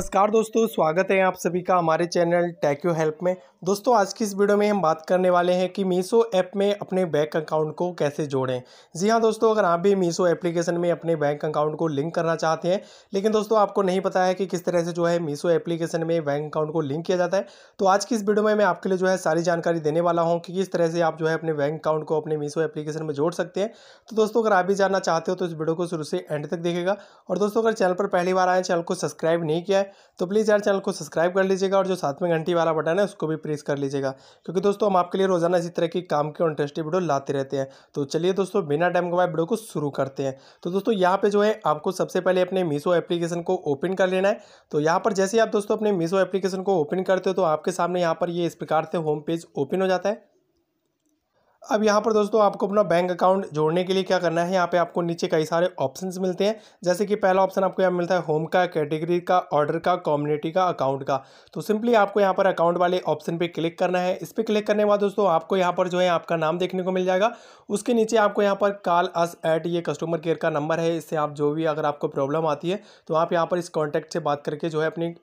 नमस्कार दोस्तों स्वागत है आप सभी का हमारे चैनल टैक्यू हेल्प में दोस्तों आज की इस वीडियो में हम बात करने वाले हैं कि मीशो ऐप में अपने बैंक अकाउंट को कैसे जोड़ें जी हाँ दोस्तों अगर आप भी मीशो एप्लीकेशन में अपने बैंक अकाउंट को लिंक करना चाहते हैं लेकिन दोस्तों आपको नहीं पता है कि किस तरह से जो है मीशो एप्लीकेशन में बैंक अकाउंट को लिंक किया जाता है तो आज की इस वीडियो में मैं आपके लिए जो है सारी जानकारी देने वाला हूँ कि किस तरह से आप जो है अपने बैंक अकाउंट को अपने मीशो एप्लीकेशन में जोड़ सकते हैं तो दोस्तों अगर आप भी जानना चाहते हो तो इस वीडियो को शुरू से एंड तक देखेगा और दोस्तों अगर चैनल पर पहली बार आए चैनल को सब्सक्राइब नहीं किया है तो प्लीज़ यार चैनल को सब्सक्राइब कर लीजिएगा और जो साथ में घंटी वाला बटन है उसको भी प्रेस कर लीजिएगा क्योंकि दोस्तों हम आपके लिए रोजाना इसी तरह की काम की इंटरेस्टिंग वीडियो लाते रहते हैं तो चलिए दोस्तों बिना टाइम गवाए वीडियो को शुरू करते हैं तो दोस्तों यहाँ पर जो है आपको सबसे पहले अपने मीशो एप्लीकेशन को ओपन कर लेना है तो यहाँ पर जैसे आप दोस्तों अपने मीशो एप्लीकेशन को ओपन करते हो तो आपके सामने यहाँ पर ये इस प्रकार से होम पेज ओपन हो जाता है अब यहाँ पर दोस्तों आपको अपना बैंक अकाउंट जोड़ने के लिए क्या करना है यहाँ पे आपको नीचे कई सारे ऑप्शंस मिलते हैं जैसे कि पहला ऑप्शन आपको यहाँ मिलता है होम का कैटेगरी का ऑर्डर का कम्युनिटी का अकाउंट का तो सिंपली आपको यहाँ पर अकाउंट वाले ऑप्शन पे क्लिक करना है इस पर क्लिक करने के बाद दोस्तों आपको यहाँ पर जो है आपका नाम देखने को मिल जाएगा उसके नीचे आपको यहाँ पर कॉल अस एट ये कस्टमर केयर का नंबर है इससे आप जो भी अगर आपको प्रॉब्लम आती है तो आप यहाँ पर इस कॉन्टैक्ट से बात करके जो है अपनी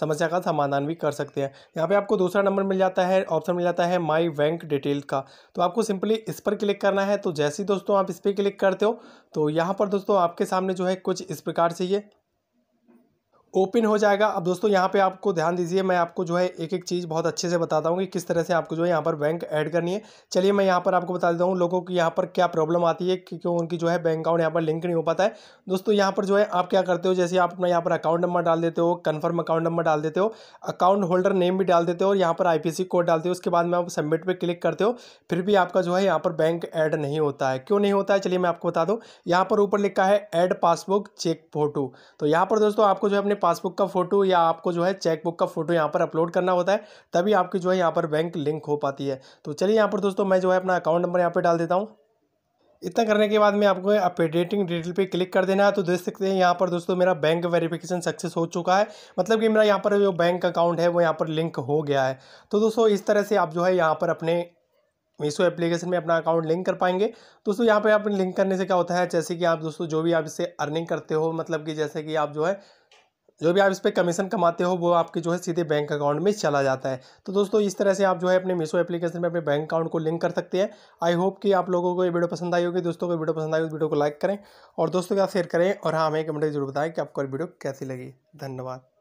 समस्या का समाधान भी कर सकते हैं यहाँ पे आपको दूसरा नंबर मिल जाता है ऑप्शन मिल जाता है माई बैंक डिटेल का तो आपको सिंपली इस पर क्लिक करना है तो जैसे ही दोस्तों आप इस पर क्लिक करते हो तो यहाँ पर दोस्तों आपके सामने जो है कुछ इस प्रकार से ये ओपन हो जाएगा अब दोस्तों यहाँ पे आपको ध्यान दीजिए मैं आपको जो है एक एक चीज़ बहुत अच्छे से बताता हूँ कि किस तरह से आपको जो है यहाँ पर बैंक ऐड करनी है चलिए मैं यहाँ पर आपको बता देता हूँ लोगों की यहाँ पर क्या प्रॉब्लम आती है क्योंकि उनकी जो है बैंक अकाउंट यहाँ पर लिंक नहीं हो पाता है दोस्तों यहाँ पर जो है आप क्या करते हो जैसे आप अपना यहाँ पर अकाउंट नंबर डाल देते हो कन्फर्म अकाउंट नंबर डाल देते हो अकाउंट होल्डर नेम भी डाल देते हो और यहाँ पर आई कोड डालते हो उसके बाद में आप सबमिट पर क्लिक करते हो फिर भी आपका जो है यहाँ पर बैंक ऐड नहीं होता है क्यों नहीं होता है चलिए मैं आपको बता दूँ यहाँ पर ऊपर लिखा है एड पासबुक चेक फोटो तो यहाँ पर दोस्तों आपको जो है अपने अपने पासबुक का फोटो या आपको जो है चेकबुक का फोटो यहाँ पर अपलोड करना होता है तभी आपकी जो है यहाँ पर बैंक लिंक हो पाती है तो चलिए यहाँ पर दोस्तों मैं जो है अपना अकाउंट नंबर यहाँ पर डाल देता हूँ इतना करने के बाद में आपको अपडेटिंग डिटेल पे क्लिक कर देना है तो देख सकते हैं यहाँ पर दोस्तों मेरा बैंक वेरिफिकेशन सक्सेस हो चुका है मतलब कि मेरा यहाँ पर जो बैंक अकाउंट है वो यहाँ पर लिंक हो गया है तो दोस्तों इस तरह से आप जो है यहाँ पर अपने मीशो एप्लीकेशन में अपना अकाउंट लिंक कर पाएंगे दोस्तों यहाँ पर आप लिंक करने से क्या होता है जैसे कि आप दोस्तों जो भी आप इससे अर्निंग करते हो मतलब कि जैसे कि आप जो है जो भी आप इस पर कमीशन कमाते हो वो आपके जो है सीधे बैंक अकाउंट में चला जाता है तो दोस्तों इस तरह से आप जो है अपने मीशो एप्लीकेशन में अपने बैंक अकाउंट को लिंक कर सकते हैं आई होप कि आप लोगों को ये वीडियो पसंद आई होगी दोस्तों को वीडियो पसंद आई तो वीडियो को लाइक करें और दोस्तों के साथ शेयर करें और हाँ हमें कमेंट जरूर बताएं कि आपको वीडियो कैसी लगी धन्यवाद